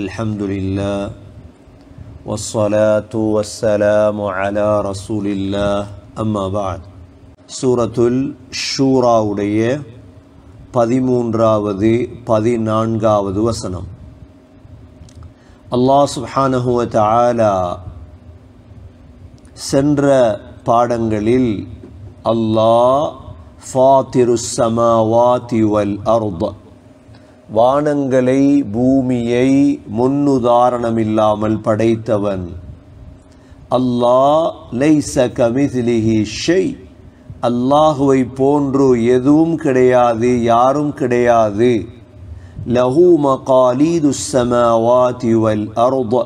الحمد لله والصلاة والسلام على رسول الله أما بعد سورة الشورى உடைய பதிமூன்றாவது பதினான்காவது வசனம் وسنم الله سبحانه وتعالى பாடங்களில் அல்லாஹ் الله فاطر السماوات والأرض வானங்களை பூமியை முன்னுதாரணமில்லாமல் படைத்தவன் அல்லாஹ் லைச கமிதிலிஹி ஷெய் அல்லாஹுவை போன்று எதுவும் கிடையாது யாரும் கிடையாது லஹூ மகாலீது சமவாதிவல் அருத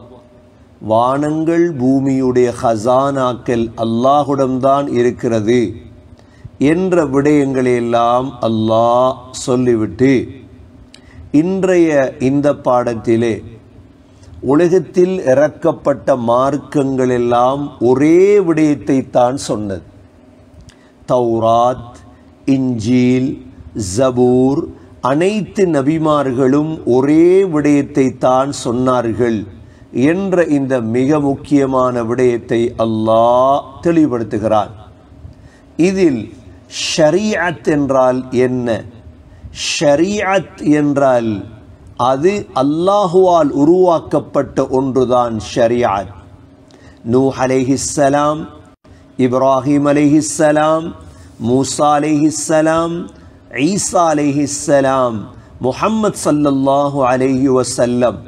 வானங்கள் பூமியுடைய ஹசானாக்கள் அல்லாஹுடம்தான் இருக்கிறது என்ற விடயங்களையெல்லாம் அல்லாஹ் சொல்லிவிட்டு இன்றைய இந்த பாடத்திலே உலகத்தில் இறக்கப்பட்ட மார்க்கங்கள் எல்லாம் ஒரே விடயத்தை தான் சொன்னது தௌராத் இஞ்சீல் ஜபூர் அனைத்து நபிமார்களும் ஒரே விடயத்தை தான் சொன்னார்கள் என்ற இந்த மிக முக்கியமான விடயத்தை அல்லாஹ் தெளிவுபடுத்துகிறான் இதில் ஷரியாத் என்றால் என்ன ஷரியாத் என்றால் அது அல்லாஹுவால் உருவாக்கப்பட்ட ஒன்றுதான் ஷரியாத் நூ அலேஹிஸ்ஸலாம் இப்ராஹிம் அலேஹிஸ்ஸலாம் மூசா அலேஹிஸ்ஸலாம் ஈசா அலேஹிஸ்ஸலாம் முஹம்மத் சல்லல்லாஹு அலேஹி வசல்லம்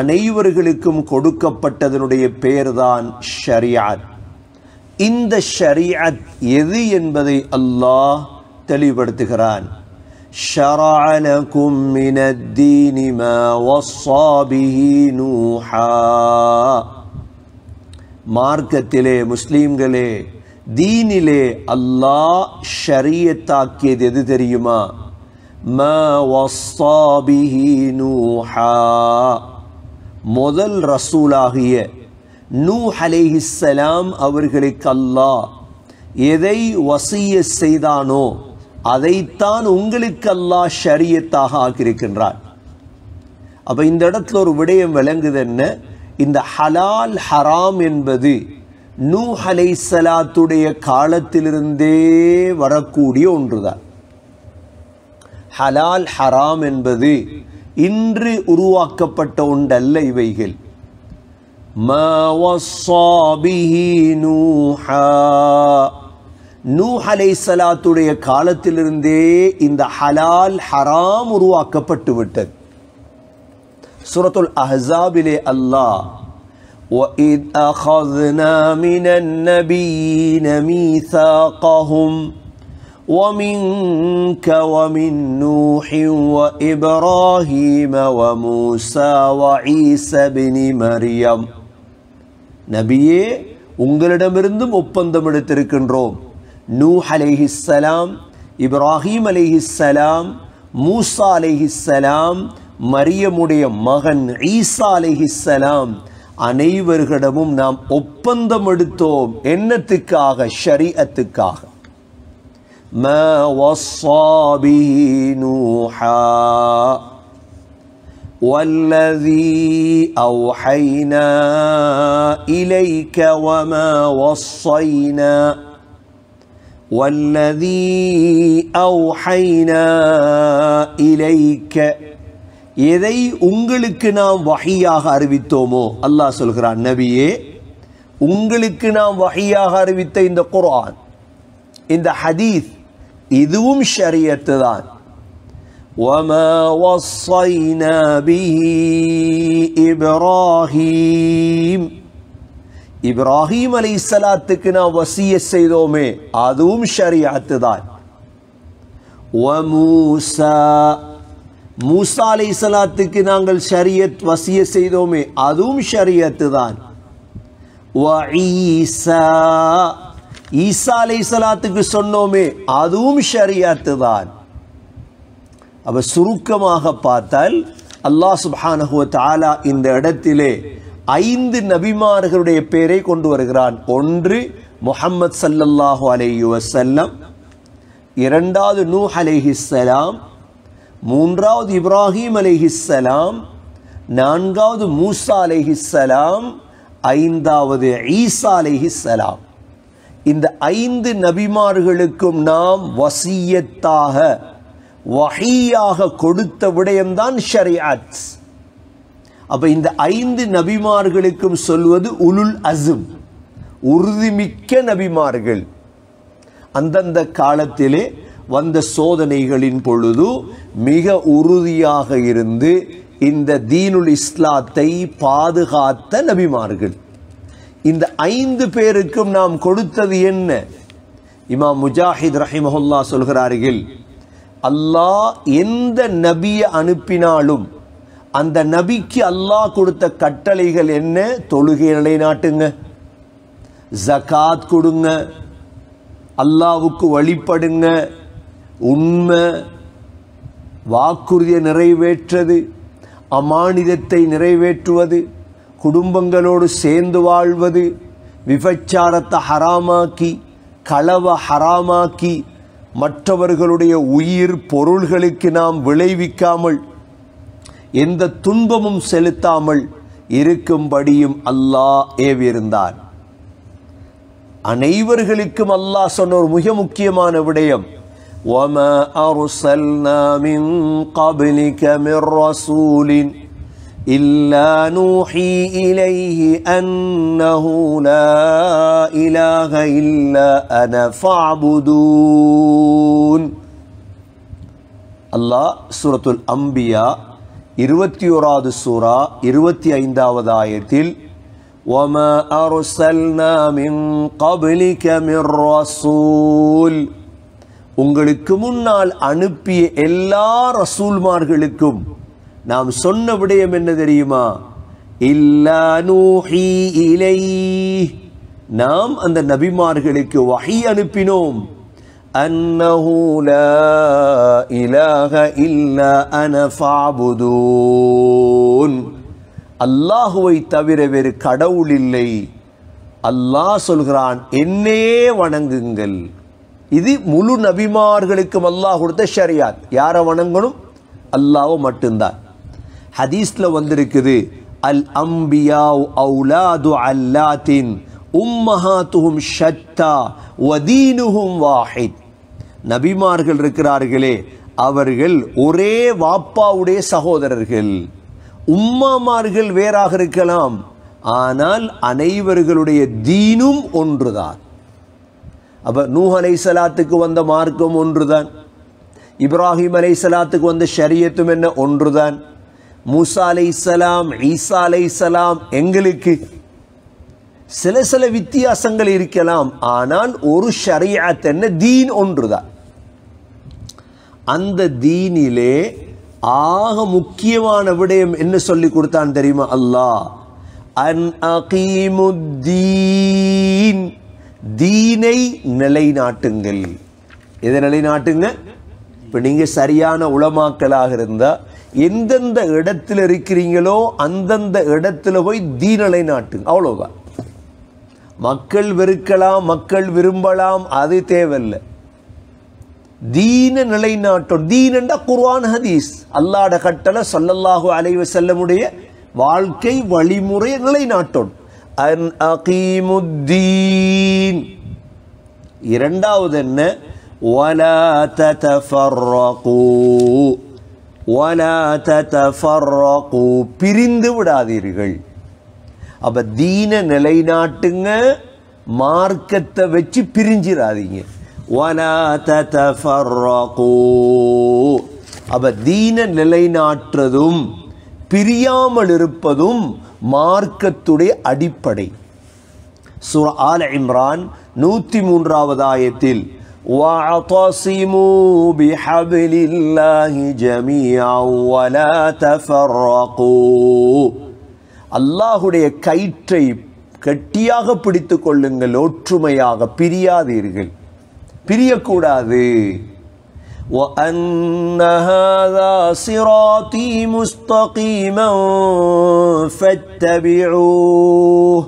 அனைவர்களுக்கும் கொடுக்கப்பட்டதனுடைய பெயர்தான் ஷரியாத் இந்த ஷரியாத் எது என்பதை அல்லாஹ் தெளிவுபடுத்துகிறான் شرع لكم من الدين ما وصى به نوحا மார்க்கத்திலே முஸ்லீம்களே தீனிலே ما ஷரியத்தாக்கியது எது தெரியுமா ம வஸ்ஸாபிஹி நூஹா முதல் ரசூலாகிய நூ அலேஹிஸ்ஸலாம் அவர்களுக்கு الله يدي وصية செய்தானோ அதைத்தான் உங்களுக்கு அல்லாஹ் ஷரியத்தாக ஆக்கியிருக்கின்றார் அப்போ இந்த இடத்துல ஒரு விடயம் விளங்குது என்ன இந்த ஹலால் ஹராம் என்பது நூ ஹலை சலாத்துடைய காலத்திலிருந்தே வரக்கூடிய ஒன்றுதான் ஹலால் ஹராம் என்பது இன்று உருவாக்கப்பட்ட ஒன்றல்ல இவைகள் ما وصى நூ அலை சலாத்துடைய காலத்திலிருந்தே இந்த ஹலால் ஹராம் உருவாக்கப்பட்டு விட்டது சுரத்துல் அஹாபிலே அல்லாஹ் وَإِذْ أَخَذْنَا مِنَ النَّبِيِّينَ مِيثَاقَهُمْ ومنك ومن نوح وإبراهيم وموسى وعيسى بن مريم நபியே உங்களிடமிருந்தும் ஒப்பந்தம் எடுத்திருக்கின்றோம் نوح عليه السلام இப்ராஹீம் அலிஹி சலாம் மூசா அலிஹி சலாம் மரியமுடைய மகன் ஈசா அலிஹி சலாம் அனைவர்களிடமும் நாம் ஒப்பந்தம் எடுத்தோம் என்னத்துக்காக نوحا والذي أوحينا إليك وما وصينا والذي أوحينا إليك எதை உங்களுக்கு நாம் வகையாக அறிவித்தோமோ அல்லாஹ் சொல்கிறான் நபியே உங்களுக்கு நாம் வகையாக அறிவித்த இந்த குரான் இந்த ஹதீஸ் இதுவும் ஷரியத்து தான் وما وصينا به إبراهيم இப்ராஹிம் அலி இஸ்லாத்துக்கு நாம் வசிய செய்தோமே அதுவும் ஷரியாத்து தான் மூசா அலி இஸ்லாத்துக்கு நாங்கள் ஷரியத் வசிய செய்தோமே அதுவும் ஷரியத்து தான் ஈசா அலி இஸ்லாத்துக்கு சொன்னோமே அதுவும் ஷரியாத்து தான் அப்போ சுருக்கமாக பார்த்தால் அல்லாஹ் சுபானஹுவ தாலா இந்த இடத்திலே ஐந்து நபிமார்களுடைய பெயரை கொண்டு வருகிறான் ஒன்று முகமது சல்லல்லாஹு அலைஹி வசல்லம் இரண்டாவது நூ அலைஹிஸ்ஸலாம் மூன்றாவது இப்ராஹிம் அலைஹிஸ்ஸலாம் நான்காவது மூசா அலைஹிஸ்ஸலாம் ஐந்தாவது ஈசா அலைஹிஸ்ஸலாம் இந்த ஐந்து நபிமார்களுக்கும் நாம் வசியத்தாக வகையாக கொடுத்த விடயம்தான் ஷரியாட்ஸ் அப்போ இந்த ஐந்து நபிமார்களுக்கும் சொல்வது உலுல் அசும் உறுதிமிக்க நபிமார்கள் அந்தந்த காலத்திலே வந்த சோதனைகளின் பொழுது மிக உறுதியாக இருந்து இந்த தீனுல் இஸ்லாத்தை பாதுகாத்த நபிமார்கள் இந்த ஐந்து பேருக்கும் நாம் கொடுத்தது என்ன இமாம் முஜாஹித் ரஹிமஹுல்லா சொல்கிறார்கள் அல்லாஹ் எந்த நபியை அனுப்பினாலும் அந்த நபிக்கு அல்லாஹ் கொடுத்த கட்டளைகள் என்ன தொழுகை நிலைநாட்டுங்க ஜகாத் கொடுங்க அல்லாவுக்கு வழிபடுங்க உண்மை வாக்குறுதியை நிறைவேற்றது அமானிதத்தை நிறைவேற்றுவது குடும்பங்களோடு சேர்ந்து வாழ்வது விபச்சாரத்தை ஹராமாக்கி களவை ஹராமாக்கி மற்றவர்களுடைய உயிர் பொருள்களுக்கு நாம் விளைவிக்காமல் எந்த துன்பமும் செலுத்தாமல் இருக்கும்படியும் அல்லாஹ் ஏவியிருந்தான் அனைவர்களுக்கும் அல்லாஹ் சொன்ன ஒரு மிக முக்கியமான விடயம் وما أرسلنا من قبلك من رسول إلا نوحي إليه أنه لا إله إلا أنا فاعبدون الله سورة الأنبياء இருபத்தி ஓராவது சூரா இருபத்தி ஐந்தாவது ஆயத்தில் وما أرسلنا من قبلك من رسول உங்களுக்கு முன்னால் அனுப்பிய எல்லா ரசூல்மார்களுக்கும் நாம் சொன்ன விடயம் என்ன தெரியுமா இல்லா நூஹி இலை நாம் அந்த நபிமார்களுக்கு வகை அனுப்பினோம் أنه لا إله إلا أنا فاعبدون அல்லாஹுவை தவிர வேறு கடவுள் இல்லை அல்லாஹ் சொல்கிறான் என்னையே வணங்குங்கள் இது முழு நபிமார்களுக்கும் அல்லாஹ் கொடுத்த ஷரியாத் யாரை வணங்கணும் அல்லாஹ் மட்டும்தான் ஹதீஸ்ல வந்திருக்குது அல் அம்பியா அவுலாது அல்லாத்தின் உம்மஹாத்துஹும் ஷத்தா வதீனுஹும் வாஹித் நபிமார்கள் இருக்கிறார்களே அவர்கள் ஒரே வாப்பாவுடைய சகோதரர்கள் உம்மாமார்கள் வேறாக இருக்கலாம் ஆனால் அனைவர்களுடைய தீனும் ஒன்றுதான் அப்போ நூஹ் அலை சலாத்துக்கு வந்த மார்க்கம் ஒன்றுதான் இப்ராஹிம் அலை சலாத்துக்கு வந்த ஷரியத்தும் என்ன ஒன்றுதான் மூசா அலை சலாம் ஈசா அலை சலாம் எங்களுக்கு சில சில வித்தியாசங்கள் இருக்கலாம் ஆனால் ஒரு ஷரியாத் என்ன தீன் ஒன்றுதான் அந்த தீனிலே ஆக முக்கியமான விடயம் என்ன சொல்லி கொடுத்தான் தெரியுமா அல்லாஹ் அன் அகீமுத்தீன் தீனை நிலைநாட்டுங்கள் எதை நிலைநாட்டுங்க இப்போ நீங்கள் சரியான உளமாக்கலாக இருந்தால் எந்தெந்த இடத்துல இருக்கிறீங்களோ அந்தந்த இடத்துல போய் தீ நிலைநாட்டுங்க அவ்வளோதான் மக்கள் வெறுக்கலாம் மக்கள் விரும்பலாம் அது தேவையில்லை தீன நிலைநாட்டும் தீனண்டா குர்வான் ஹதீஸ் அல்லாட கட்டளை சொல்லல்லாஹு அலைவ செல்லமுடைய வாழ்க்கை வழிமுறையை நிலைநாட்டும் அகீமுத்தீன் இரண்டாவது என்ன ولا تتفرقوا ولا تتفرقوا பிரிந்து விடாதீர்கள் அப்ப தீன நிலைநாட்டுங்க மார்க்கத்தை வச்சு பிரிஞ்சிடாதீங்க அப்ப தீன நிலைநாட்டுறதும் பிரியாமல் இருப்பதும் மார்க்கத்துடைய அடிப்படை சுர ஆல இம்ரான் நூற்றி மூன்றாவது ஆயத்தில் واعتصموا بحبل الله அல்லாஹுடைய கயிற்றை கட்டியாக பிடித்து கொள்ளுங்கள் ஒற்றுமையாக பிரியாதீர்கள் பிரியக்கூடாது وأن هذا صراطي مستقيما فاتبعوه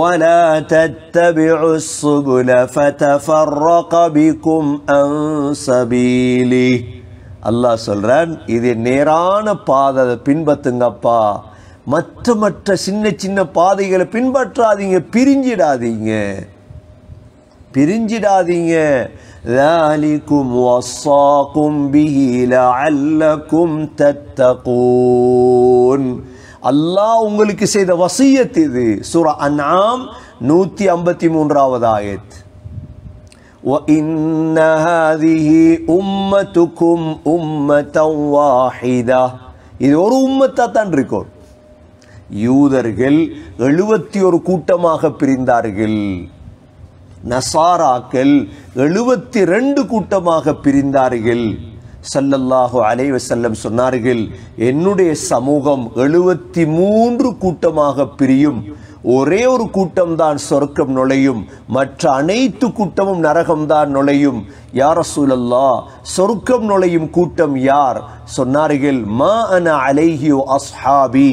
ولا تتبعوا السبل فتفرق بكم عن سبيله அல்லாஹ் சொல்கிறான் இது நேரான பாதை பின்பத்துங்கப்பா மற்ற மற்ற சின்ன சின்ன பாதைகளை பின்பற்றாதீங்க பிரிஞ்சிடாதீங்க பிரிஞ்சிடாதீங்க ذلكم وصاكم به لعلكم تتقون அல்லாஹ் உங்களுக்கு செய்த வசியத் இது சூரா அன்ஆம் நூற்றி ஐம்பத்தி மூன்றாவது ஆயத் وَإِنَّ هَذِهِ أُمَّتُكُمْ أُمَّةً وَاحِدَةً இது ஒரு உம்மத்தாக தான் இருக்கும் யூதர்கள் எழுபத்தி ஒரு கூட்டமாக பிரிந்தார்கள் நசாராக்கள் எழுபத்தி ரெண்டு கூட்டமாக பிரிந்தார்கள் சல்லல்லாஹோ அலைவ செல்லம் சொன்னார்கள் என்னுடைய சமூகம் எழுபத்தி மூன்று கூட்டமாக பிரியும் ஒரே ஒரு கூட்டம்தான் சொர்க்கம் நுழையும் மற்ற அனைத்து கூட்டமும் நரகம்தான் நுழையும் யார் சூழல்லா சொர்க்கம் நுழையும் கூட்டம் யார் சொன்னார்கள் மா அன அலைஹியோ அஸ்ஹாபி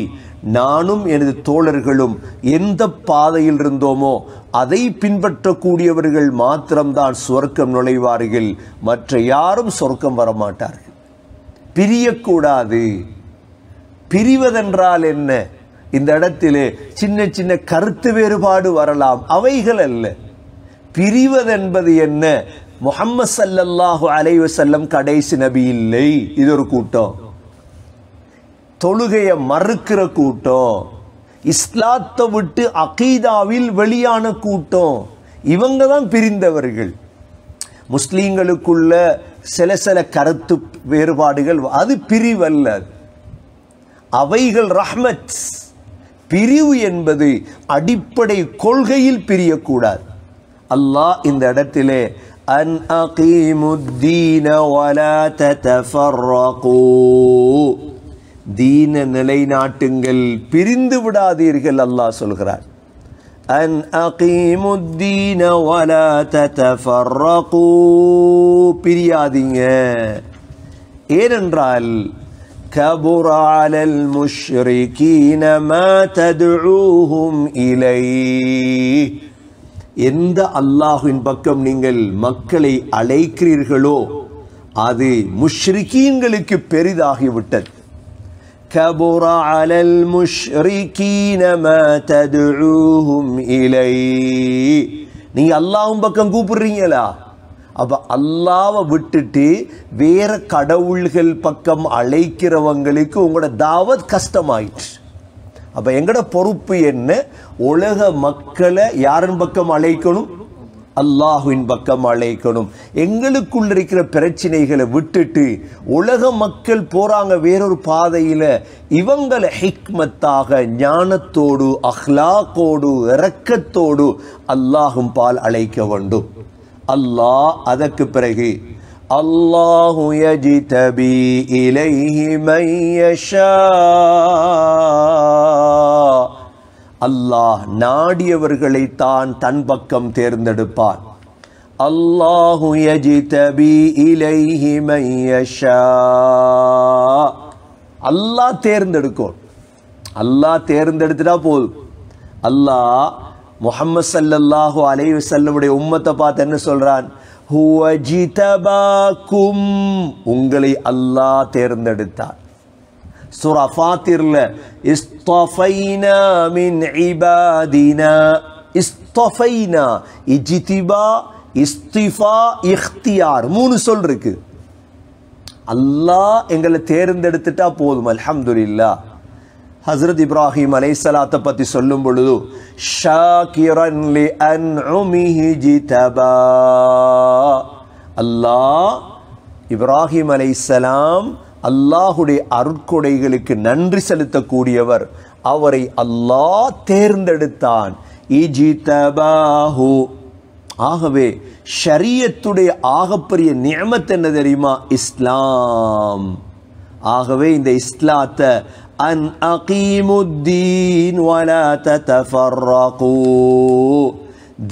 நானும் எனது தோழர்களும் எந்த பாதையில் இருந்தோமோ அதை பின்பற்றக்கூடியவர்கள் மாத்திரம்தான் சொர்க்கம் நுழைவார்கள் மற்ற யாரும் சொர்க்கம் வரமாட்டார்கள் பிரியக்கூடாது பிரிவதென்றால் என்ன இந்த இடத்திலே சின்ன சின்ன கருத்து வேறுபாடு வரலாம் அவைகள் அல்ல பிரிவதென்பது என்ன முகம்மது சல்லல்லாஹு அலைவசல்லம் கடைசி நபி இல்லை இது ஒரு கூட்டம் தொழுகையை மறுக்கிற கூட்டம் இஸ்லாத்தை விட்டு அகீதாவில் வெளியான கூட்டம் இவங்க தான் பிரிந்தவர்கள் முஸ்லீம்களுக்குள்ள சில சில கருத்து வேறுபாடுகள் அது பிரிவல்ல அவைகள் ரஹ்மத் பிரிவு என்பது அடிப்படை கொள்கையில் பிரியக்கூடாது அல்லாஹ் இந்த இடத்திலே அன் அகீமுத்தீன வலா தீன நிலைநாட்டுங்கள் பிரிந்து விடாதீர்கள் அல்லாஹ் சொல்கிறார் அன் அகீமுத்தீன பிரியாதீங்க ஏனென்றால் كبر على المشركين ما تدعوهم إليه எந்த அல்லாஹுவின் பக்கம் நீங்கள் மக்களை அழைக்கிறீர்களோ அது முஷ்ரிக்கீன்களுக்கு பெரிதாகிவிட்டது كبر على المشركين ما تدعوهم إليه நீ அல்லாவும் பக்கம் கூப்பிடுறீங்களா அப்போ அல்லாவை விட்டுட்டு வேற கடவுள்கள் பக்கம் அழைக்கிறவங்களுக்கு உங்களோட தாவத் கஷ்டமாயிடுச்சு அப்போ எங்களோட பொறுப்பு என்ன உலக மக்களை யாரின் பக்கம் அழைக்கணும் அல்லாஹுவின் பக்கம் அழைக்கணும் எங்களுக்குள் இருக்கிற பிரச்சனைகளை விட்டுட்டு உலக மக்கள் போகிறாங்க வேறொரு பாதையில் இவங்களை ஹிக்மத்தாக ஞானத்தோடு அஹ்லாக்கோடு இரக்கத்தோடு அல்லாஹும் பால் அழைக்க வேண்டும் அல்லாஹ் அதற்கு பிறகு அல்லாஹு இலை இலைஹி மையஷா அல்லாஹ் நாடியவர்களை தான் தன் பக்கம் தேர்ந்தெடுப்பான் அல்லாஹு யஜிதபி இலைஹி மையஷா அல்லாஹ் தேர்ந்தெடுக்கும் அல்லாஹ் தேர்ந்தெடுத்துட்டா போதும் அல்லாஹ் முஹம்மது சல்லல்லாஹு அலைஹி வஸல்லமுடைய உம்மத்தை பார்த்து என்ன சொல்றான் ஹுவஜிதபாக்கும் உங்களை அல்லாஹ் தேர்ந்தெடுத்தார் سورة فاطر اصطفينا من عبادنا اصطفينا اجتبا اصطفاء اختيار மூணு சொல் இருக்கு அல்லாஹ் எங்களை தேர்ந்தெடுத்துட்டா போதும் அல்ஹம்துலில்லா ஹசரத் இப்ராஹிம் அலை சலாத்தை பற்றி சொல்லும் பொழுது ஷாகிரன் லி அன்உமிஹி ஜிதபா அல்லாஹ் இப்ராஹிம் அலை சலாம் அல்லாஹுடைய அருட்கொடைகளுக்கு நன்றி செலுத்தக்கூடியவர் அவரை அல்லாஹ் தேர்ந்தெடுத்தான் ஆகவே ஷரியத்துடைய ஆகப்பெரிய நியமத்து என்ன தெரியுமா இஸ்லாம் ஆகவே இந்த இஸ்லாத்தை அன் அகீமுத்தீன்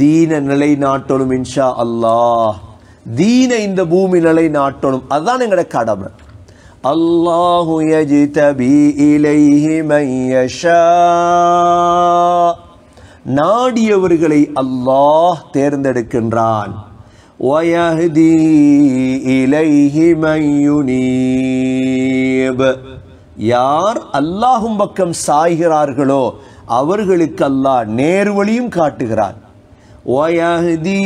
தீன நிலைநாட்டணும் இன்ஷா அல்லாஹ் தீன இந்த பூமி நிலைநாட்டணும் அதுதான் எங்களோட கடமை الله يجتبي إليه من يشاء நாடியவர்களை அல்லாஹ் தேர்ந்தெடுக்கின்றான் வயஹதி இலைஹி மையுனீப் யார் அல்லாஹும் பக்கம் சாய்கிறார்களோ அவர்களுக்கு அல்லாஹ் நேர்வழியும் காட்டுகிறான் வயஹதி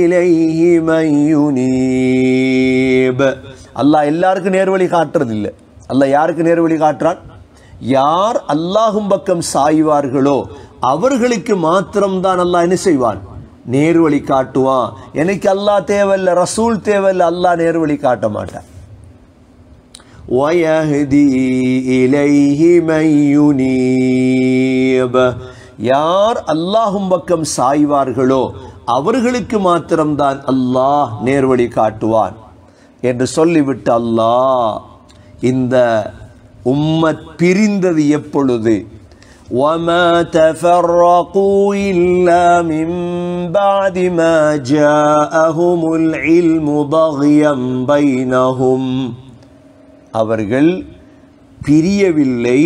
இலைஹி மையுனீப் அல்லாஹ் எல்லாருக்கும் நேர்வழி காட்டுறதில்லை அல்லாஹ் யாருக்கு நேர்வழி காட்டுறான் யார் அல்லாஹும் பக்கம் சாய்வார்களோ அவர்களுக்கு மாத்திரம்தான் அல்லாஹ் என்ன செய்வான் நேர்வழி காட்டுவான் எனக்கு அல்லாஹ் தேவையில்ல ரசூல் தேவையில்ல அல்லாஹ் நேர்வழி காட்ட மாட்டான் ويهدي إليه من யார் அல்லாஹும் பக்கம் சாய்வார்களோ அவர்களுக்கு மாத்திரம்தான் அல்லாஹ் நேர்வழி காட்டுவான் என்று சொல்லிவிட்டு அல்லா இந்த உம்மத் பிரிந்தது எப்பொழுது அவர்கள் பிரியவில்லை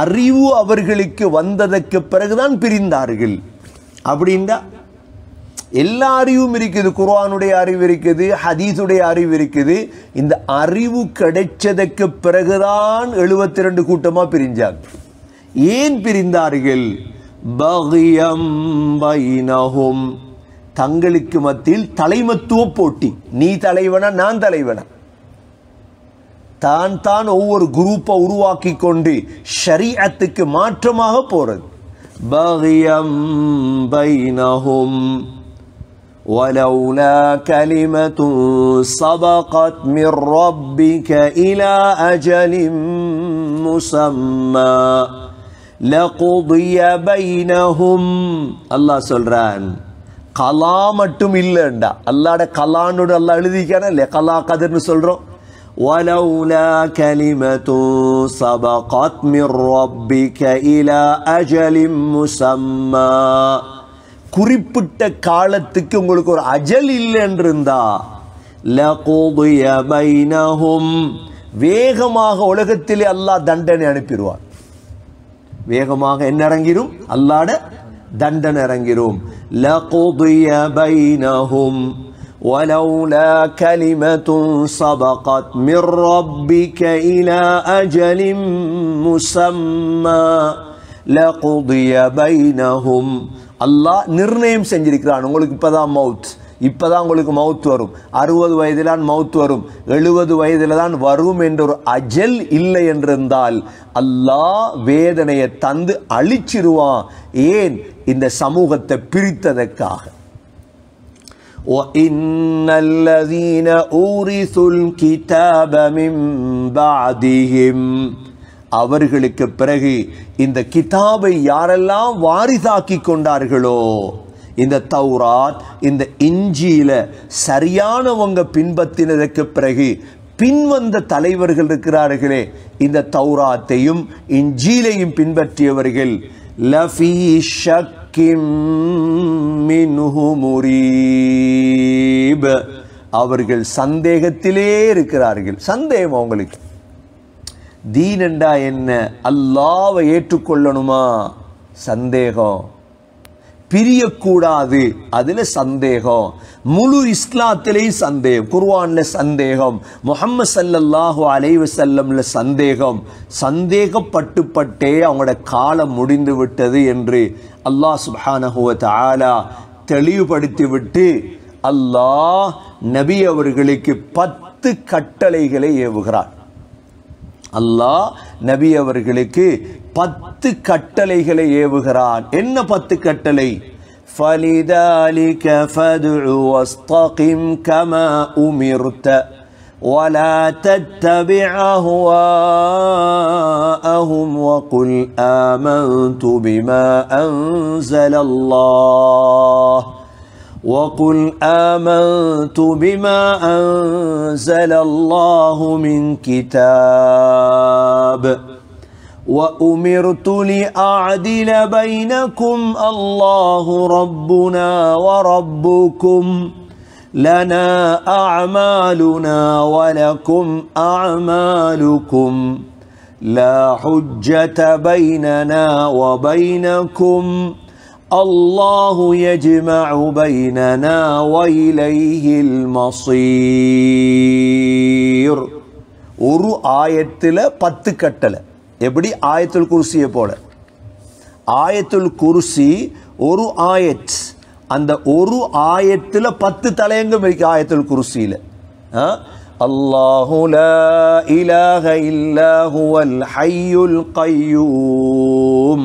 அறிவு அவர்களுக்கு வந்ததற்கு பிறகுதான் பிரிந்தார்கள் அப்படின்னா எல்லா அறிவும் இருக்குது குர்வானுடைய அறிவு இருக்குது ஹதீஸுடைய அறிவு இருக்குது இந்த அறிவு கிடைச்சதற்கு பிறகுதான் எழுபத்தி ரெண்டு கூட்டமாக பிரிஞ்சாங்க ஏன் பிரிந்தார்கள் பகியம் தங்களுக்கு மத்தியில் தலைமத்துவ போட்டி நீ தலைவனா நான் தலைவனா தான் தான் ஒவ்வொரு குரூப்பை உருவாக்கி கொண்டு ஷரியத்துக்கு மாற்றமாக போறது பகியம் ولولا كلمة سبقت من ربك إلى أجل مسمى لقضي بينهم الله سلران கலா மட்டும் كلام அல்லாட الله அல்லா எழுதிக்கானே கலா قدر نسلرو ولولا كلمة سبقت من ربك إلى أجل مسمى குறிப்பிட்ட காலத்துக்கு உங்களுக்கு ஒரு அஜல் இல்லைன்னு இருந்தா வேகமாக உலகத்திலே அல்லாஹ் தண்டனை அனுப்பிடுவார் வேகமாக என்ன இறங்கிரும் அல்லாட தண்டனை இறங்கிரும் ولولا كلمة سبقت من ربك إلى أجل مسمى لقضي بينهم அல்லாஹ் நிர்ணயம் செஞ்சிருக்கிறான் உங்களுக்கு இப்போதான் மவுத் இப்போ தான் உங்களுக்கு மவுத் வரும் அறுபது வயதில் தான் மவுத் வரும் எழுபது வயதில் தான் வரும் என்ற ஒரு அஜல் இல்லை என்றிருந்தால் அல்லாஹ் வேதனையை தந்து அழிச்சிருவான் ஏன் இந்த சமூகத்தை பிரித்ததற்காக وإن الذين أورثوا الكتاب من அவர்களுக்கு பிறகு இந்த கிதாபை யாரெல்லாம் வாரிதாக்கி கொண்டார்களோ இந்த தௌராத் இந்த இஞ்சியில சரியானவங்க பின்பத்தினதற்கு பிறகு பின்வந்த தலைவர்கள் இருக்கிறார்களே இந்த தௌராத்தையும் இஞ்சியிலையும் பின்பற்றியவர்கள் லஃபி ஷக்கிம் அவர்கள் சந்தேகத்திலே இருக்கிறார்கள் சந்தேகம் அவங்களுக்கு தீனண்டா என்ன அல்லாவை ஏற்றுக்கொள்ளணுமா சந்தேகம் பிரியக்கூடாது அதில் சந்தேகம் முழு இஸ்லாத்திலேயும் சந்தேகம் குர்வானில் சந்தேகம் முகம்மது சல்லல்லாஹு அலைவு செல்லமில் சந்தேகம் சந்தேகப்பட்டுப்பட்டே அவங்களோட காலம் முடிந்து விட்டது என்று அல்லாஹ் சுஹானஹுவ தாலா தெளிவுபடுத்திவிட்டு அல்லாஹ் நபி அவர்களுக்கு பத்து கட்டளைகளை ஏவுகிறார் அல்லாஹ் நபி அவர்களுக்கு பத்து கட்டளைகளை ஏவுகிறான் என்ன பத்து கட்டளை فلذلك فادع واستقم كما أمرت ولا تتبع أهواءهم وقل آمنت بما أنزل الله وقل آمنت بما أنزل الله من كتاب وأمرت لأعدل بينكم الله ربنا وربكم لنا أعمالنا ولكم أعمالكم لا حجة بيننا وبينكم الله يجمع بيننا وإليه المصير ஒரு ஆயத்தில் பத்து கட்டளை எப்படி ஆயத்துல் குருசியை போல ஆயத்துல் குருசி ஒரு ஆயத் அந்த ஒரு ஆயத்தில் பத்து தலையங்கம் இருக்கு ஆயத்துல் குருசியில் அல்லாஹுல இலாக இல்லாஹுவல் ஹையுல் கையூம்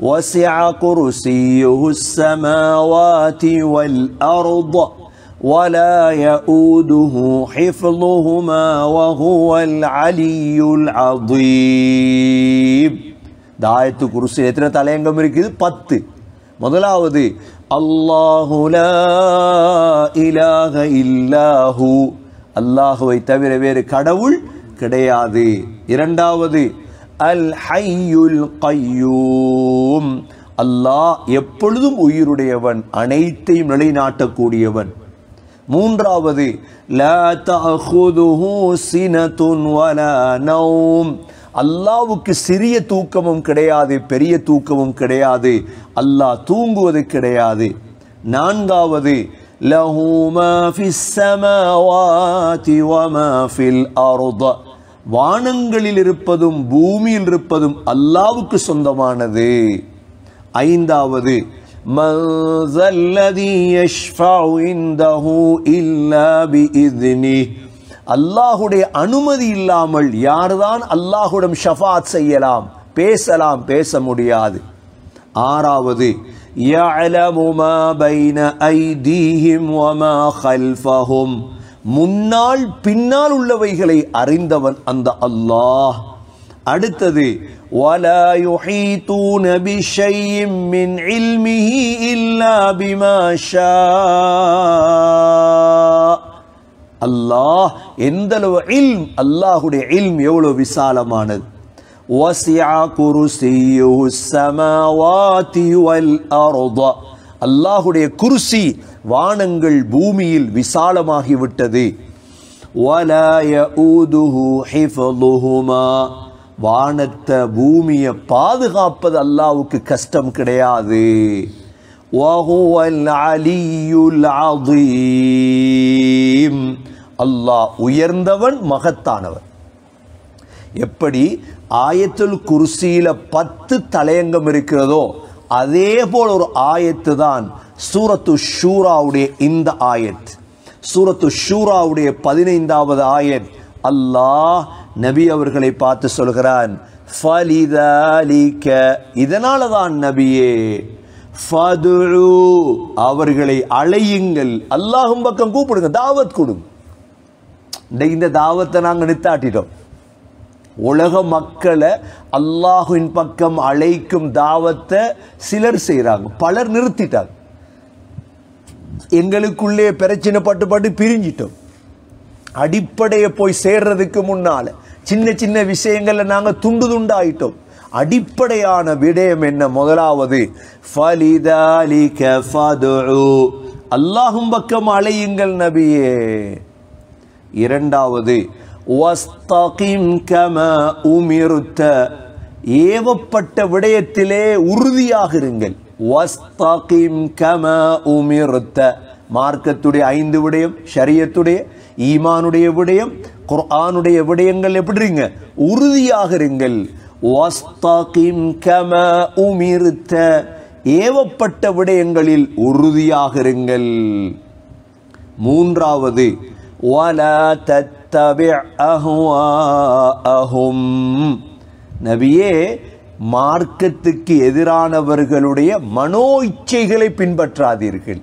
وسع كرسيه السماوات والأرض ولا يؤوده حفظهما وهو العلي العظيم தாயத்து குருசு எத்தனை தலையங்கம் இருக்குது பத்து முதலாவது அல்லாஹு லா இலாக இல்லாஹு அல்லாஹுவை தவிர வேறு கடவுள் கிடையாது இரண்டாவது அல் கையூம் அல்லாஹ் எப்பொழுதும் உயிருடையவன் அனைத்தையும் நிலைநாட்டக்கூடியவன் மூன்றாவது அல்லாவுக்கு சிறிய தூக்கமும் கிடையாது பெரிய தூக்கமும் கிடையாது அல்லாஹ் தூங்குவது கிடையாது நான்காவது லஹூமா ஃபிஸ் வமா ஃபில் வானங்களில் இருப்பதும் பூமியில் இருப்பதும் அல்லாவுக்கு சொந்தமானது ஐந்தாவது அல்லாஹுடைய அனுமதி இல்லாமல் யார்தான் அல்லாஹுடன் ஷஃபாத் செய்யலாம் பேசலாம் பேச முடியாது ஆறாவது يعلم பைன بين أيديهم وما خلفهم முன்னால் பின்னால் உள்ளவைகளை அறிந்தவன் அந்த அல்லாஹ் அடுத்தது மின் அல்லாஹ் எந்த அளவு இல்ம் அல்லாஹுடைய இல்ம் எவ்வளோ விசாலமானது وسع كرسيه السماوات والأرض அல்லாஹுடைய குருசி வானங்கள் பூமியில் விசாலமாகிவிட்டது வானத்தை பூமியை பாதுகாப்பது அல்லாவுக்கு கஷ்டம் கிடையாது அல்லாஹ் உயர்ந்தவன் மகத்தானவன் எப்படி ஆயத்துல் குருசியில் பத்து தலையங்கம் இருக்கிறதோ அதே போல் ஒரு ஆயத்து தான் சூரத்து ஷூராவுடைய இந்த ஆயத் சூரத்து ஷூராவுடைய பதினைந்தாவது ஆயத் அல்லாஹ் நபி அவர்களை பார்த்து சொல்கிறான் இதனால தான் நபியே அவர்களை அழையுங்கள் அல்லாஹும் பக்கம் கூப்பிடுங்க தாவத் கொடுங்க இந்த தாவத்தை நாங்கள் நித்தாட்டிட்டோம் உலக மக்களை அல்லாஹுவின் பக்கம் அழைக்கும் தாவத்தை சிலர் செய்கிறாங்க பலர் நிறுத்திட்டாங்க எங்களுக்குள்ளே பிரச்சனை பட்டு பட்டு பிரிஞ்சிட்டோம் அடிப்படையை போய் சேர்றதுக்கு முன்னால் சின்ன சின்ன விஷயங்களில் நாங்கள் துண்டு துண்டாயிட்டோம் அடிப்படையான விடயம் என்ன முதலாவது அல்லாஹும் பக்கம் அலையுங்கள் நபியே இரண்டாவது ஏவப்பட்ட விடயத்திலே உறுதியாக இருங்கள் மார்க்கத்துடைய ஐந்து விடயம் ஷரியத்துடைய ஈமானுடைய விடயம் குர்ஆனுடைய விடயங்கள் எப்படிங்க உறுதியாக இருங்கள் ஏவப்பட்ட விடயங்களில் உறுதியாக இருங்கள் மூன்றாவது வலா தத் அஹும் நபியே மார்க்கத்துக்கு எதிரானவர்களுடைய மனோ இச்சைகளை பின்பற்றாதீர்கள்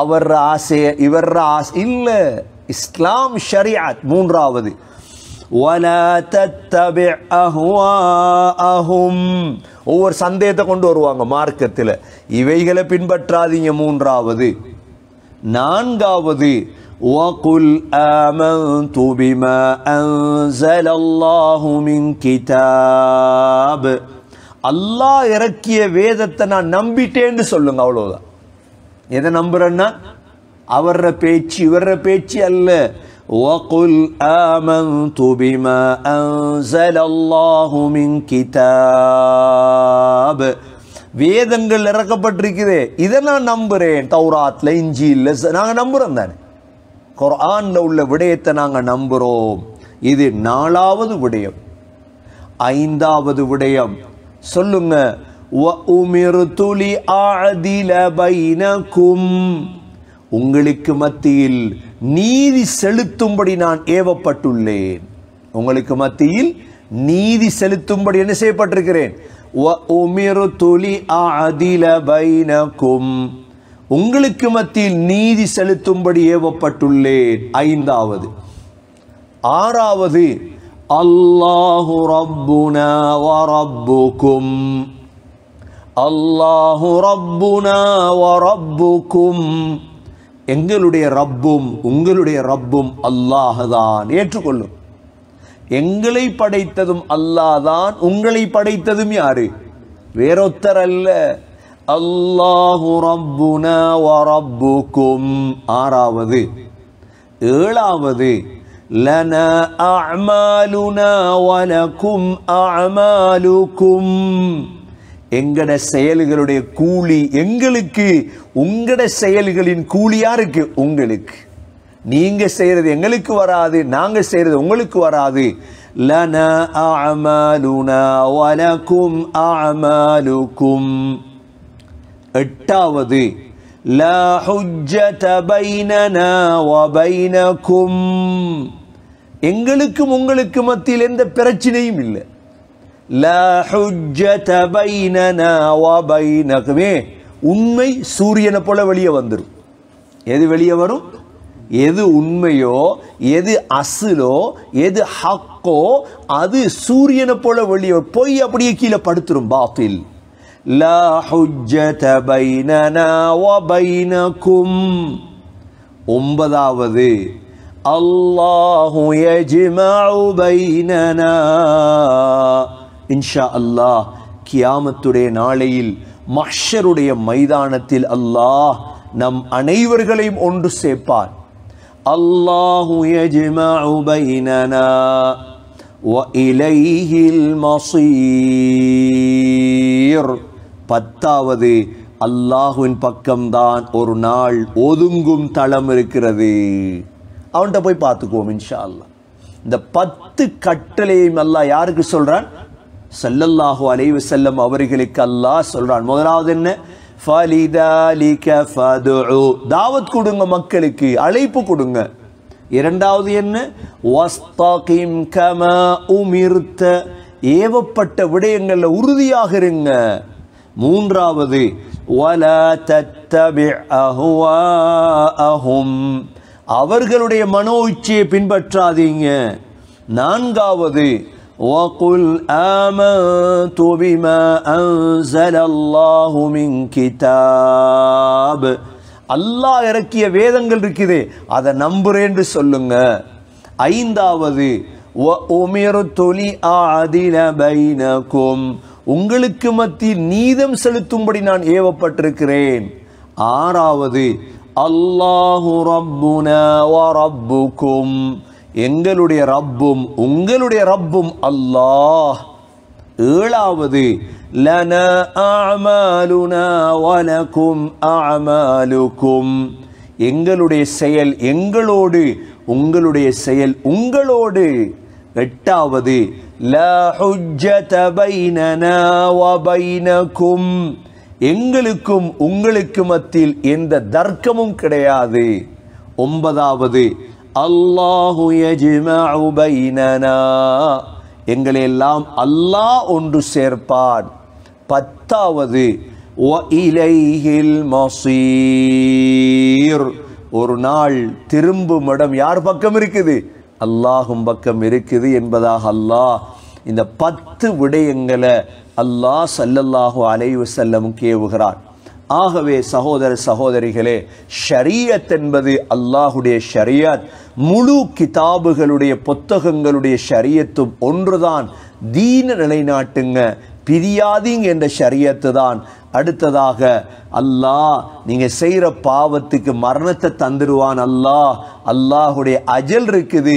அவர் ஆசைய இவர் ஆசை இல்லை இஸ்லாம் ஷரியாத் மூன்றாவது ஒவ்வொரு சந்தேகத்தை கொண்டு வருவாங்க மார்க்கத்தில் இவைகளை பின்பற்றாதீங்க மூன்றாவது நான்காவது وقل آمنت بما أنزل الله من كتاب அல்லா இறக்கிய வேதத்தை நான் நம்பிட்டேன்னு சொல்லுங்க அவ்வளோதான் எதை நம்புறேன்னா அவர்ற பேச்சு இவர்ற பேச்சு அல்ல وقل آمنت بما أنزل الله من كتاب வேதங்கள் இறக்கப்பட்டிருக்குதே இதை நான் நம்புறேன் தௌராத்ல இஞ்சி இல்லை நாங்கள் நம்புறோம் தானே குரானில் உள்ள விடயத்தை நாங்கள் நம்புகிறோம் இது நாலாவது விடயம் ஐந்தாவது விடயம் சொல்லுங்க உங்களுக்கு மத்தியில் நீதி செலுத்தும்படி நான் ஏவப்பட்டுள்ளேன் உங்களுக்கு மத்தியில் நீதி செலுத்தும்படி என்ன செய்யப்பட்டிருக்கிறேன் உங்களுக்கு மத்தியில் நீதி செலுத்தும்படி ஏவப்பட்டுள்ளேன் ஐந்தாவது ஆறாவது அல்லாஹு ரப்புனா வரப்புக்கும் அல்லாஹு ரப்புனா வரப்புக்கும் எங்களுடைய ரப்பும் உங்களுடைய ரப்பும் அல்லாஹ் தான் ஏற்றுக்கொள்ளும் எங்களை படைத்ததும் அல்லாஹ் தான் உங்களை படைத்ததும் யாரு வேறொத்தர் அல்ல அல்லாஹு ரப்புனா வரப்புக்கும் ஆறாவது ஏழாவது லனா அமாலுனா வலக்கும் எங்கட செயல்களுடைய கூலி எங்களுக்கு உங்கட செயல்களின் கூலியா இருக்கு உங்களுக்கு நீங்க செய்யறது எங்களுக்கு வராது நாங்க செய்யறது உங்களுக்கு வராது லனா அமாலுனா வலக்கும் அமாலுக்கும் எட்டாவது எங்களுக்கும் உங்களுக்கு மத்தியில் எந்த பிரச்சனையும் இல்லை உண்மை சூரியனை போல வெளியே வந்துடும் எது வெளியே வரும் எது உண்மையோ எது அசுலோ எது ஹக்கோ அது சூரியனை போல வெளியே பொய் அப்படியே கீழே படுத்துரும் பாத்தில் لا حجة بيننا وبينكم ஒன்பதாவது அல்லாஹு யஜ்மஉ பைனனா இன்ஷா அல்லாஹ் கியாமத்துடைய நாளையில் மஹ்ஷருடைய மைதானத்தில் அல்லாஹ் நம் அனைவர்களையும் ஒன்று சேர்ப்பார் அல்லாஹு யஜ்மஉ பத்தாவது அல்லாஹுவின் பக்கம்தான் ஒரு நாள் ஒதுங்கும் தளம் இருக்கிறது அவன்கிட்ட போய் பார்த்துக்குவோம் இன்ஷா அல்லா இந்த பத்து கட்டளையும் அல்லா யாருக்கு சொல்கிறான் சல்லல்லாஹு அலைவு செல்லம் அவர்களுக்கு அல்லாஹ் சொல்கிறான் முதலாவது என்ன தாவத் கொடுங்க மக்களுக்கு அழைப்பு கொடுங்க இரண்டாவது என்ன கம உமிர்த்த ஏவப்பட்ட விடயங்களில் உறுதியாக இருங்க மூன்றாவது ஒல தத்தபி அஹுவாஹும் அவர்களுடைய மனோ இச்சையை பின்பற்றாதீங்க நான்காவது وقل آمنت بما أنزل الله من كتاب அல்லாஹ் இறக்கிய வேதங்கள் இருக்குது அதை நம்புறேன்னு சொல்லுங்க ஐந்தாவது ஒ ஒமிரு தொலி ஆதின பைனகும் உங்களுக்கு மத்தியில் நீதம் செலுத்தும்படி நான் ஏவப்பட்டிருக்கிறேன் ஆறாவது அல்லாஹு ரப்புனக்கும் எங்களுடைய ரப்பும் உங்களுடைய ரப்பும் அல்லாஹ் ஏழாவது லன எங்களுடைய செயல் எங்களோடு உங்களுடைய செயல் உங்களோடு எட்டாவது لا حجة بيننا وبينكم எங்களுக்கும் உங்களுக்கு மத்தியில் எந்த தர்க்கமும் கிடையாது ஒன்பதாவது அல்லாஹு எங்களை எல்லாம் அல்லாஹ் ஒன்று சேர்ப்பார் பத்தாவது வ மசீர் ஒரு நாள் திரும்பும் இடம் யார் பக்கம் இருக்குது அல்லாஹும் பக்கம் இருக்குது என்பதாக அல்லாஹ் இந்த பத்து விடயங்களை அல்லாஹ் சல்லல்லாஹு அலைவு செல்லம் கேவுகிறார் ஆகவே சகோதர சகோதரிகளே ஷரியத் என்பது அல்லாஹுடைய ஷரியத் முழு கிதாபுகளுடைய புத்தகங்களுடைய ஷரியத்தும் ஒன்றுதான் தீன நிலைநாட்டுங்க பிரியாதீங்க என்ற ஷரியத்து தான் அடுத்ததாக அல்லாஹ் நீங்கள் செய்கிற பாவத்துக்கு மரணத்தை தந்துடுவான் அல்லாஹ் அல்லாஹுடைய அஜல் இருக்குது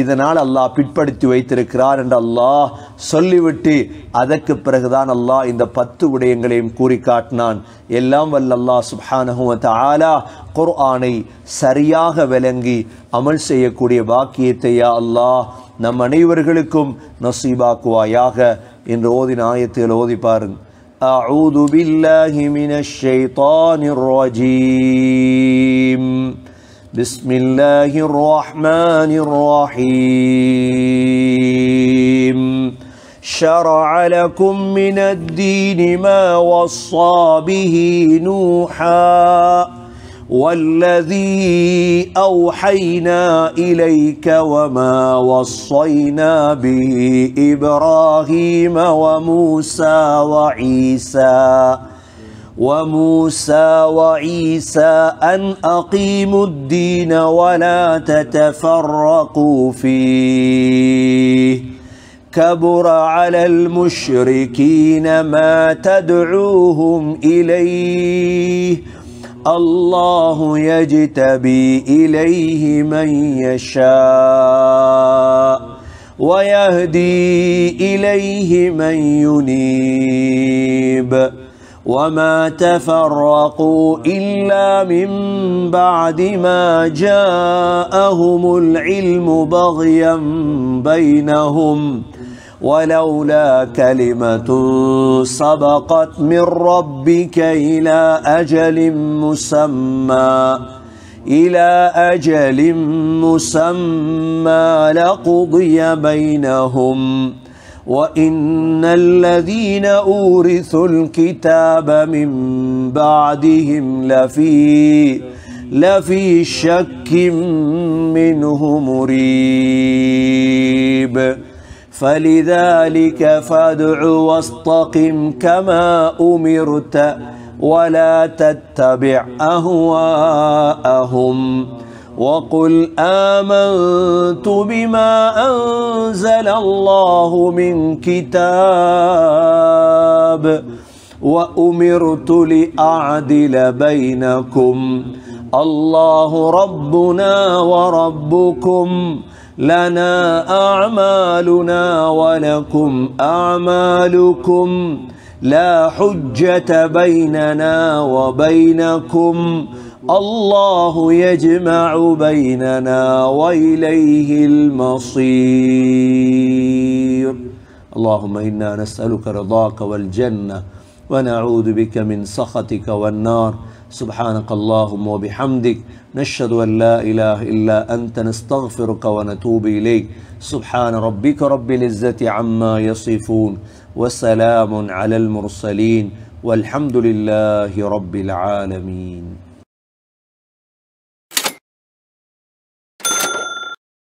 இதனால் அல்லாஹ் பிற்படுத்தி வைத்திருக்கிறார் என்று அல்லாஹ் சொல்லிவிட்டு அதற்கு பிறகுதான் அல்லாஹ் இந்த பத்து உடையங்களையும் கூறி காட்டினான் எல்லாம் வல்ல அல்லாஹ் சுப்ஹானஹுவத் ஆலா குர்ஆனை சரியாக விளங்கி அமல் செய்யக்கூடிய பாக்கியத்தையா அல்லாஹ் நம் அனைவர்களுக்கும் நசீபாக்குவாயாக என்று ஓதின ஆயத்துகள் ஓதி பாருங்கள் أعوذ بالله من الشيطان الرجيم بسم الله الرحمن الرحيم شرع لكم من الدين ما وصى به نوحاً والذي أوحينا إليك وما وصينا به إبراهيم وموسى وعيسى وموسى وعيسى أن أقيموا الدين ولا تتفرقوا فيه كبر على المشركين ما تدعوهم إليه الله يجتبي إليه من يشاء ويهدي إليه من ينيب وما تفرقوا إلا من بعد ما جاءهم العلم بغيا بينهم ولولا كلمة سبقت من ربك إلى أجل مسمى إلى أجل مسمى لقضي بينهم وإن الذين أورثوا الكتاب من بعدهم لفي لفي شك منه مريب فلذلك فادع واستقم كما أمرت ولا تتبع أهواءهم وقل آمنت بما أنزل الله من كتاب وأمرت لأعدل بينكم الله ربنا وربكم لنا أعمالنا ولكم أعمالكم لا حجة بيننا وبينكم الله يجمع بيننا وإليه المصير اللهم إنا نسألك رضاك والجنة ونعوذ بك من سخطك والنار سبحانك اللهم وبحمدك نشهد أن لا إله إلا أنت نستغفرك ونتوب إليك سبحان ربك رب العزة عما يصفون وسلام على المرسلين والحمد لله رب العالمين